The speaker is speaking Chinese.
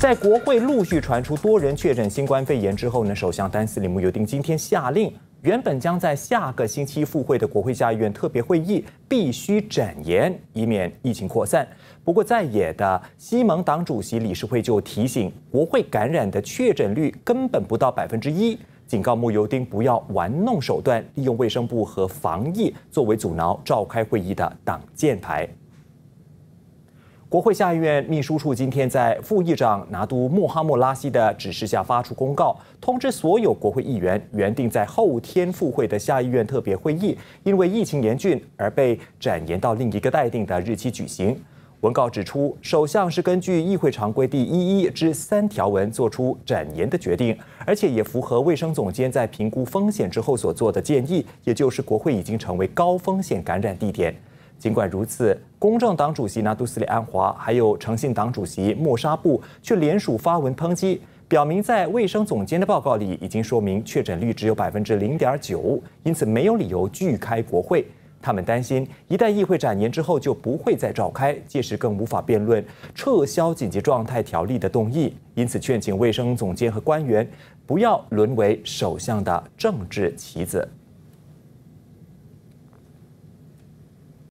在国会陆续传出多人确诊新冠肺炎之后，呢，首相丹斯里穆尤丁今天下令，原本将在下个星期复会的国会下议院特别会议必须展延，以免疫情扩散。不过，在野的西盟党主席理事会就提醒，国会感染的确诊率根本不到百分之一，警告穆尤丁不要玩弄手段，利用卫生部和防疫作为阻挠召开会议的挡箭牌。国会下议院秘书处今天在副议长拿都穆哈莫拉西的指示下发出公告，通知所有国会议员，原定在后天赴会的下议院特别会议，因为疫情严峻而被展延到另一个待定的日期举行。文告指出，首相是根据议会常规第一一至三条文做出展延的决定，而且也符合卫生总监在评估风险之后所做的建议，也就是国会已经成为高风险感染地点。尽管如此，公正党主席纳杜斯里安华还有诚信党主席莫沙布却联署发文抨击，表明在卫生总监的报告里已经说明确诊率只有百分之零点九，因此没有理由拒开国会。他们担心，一旦议会展延之后就不会再召开，届时更无法辩论撤销紧急状态条例的动议，因此劝请卫生总监和官员不要沦为首相的政治棋子。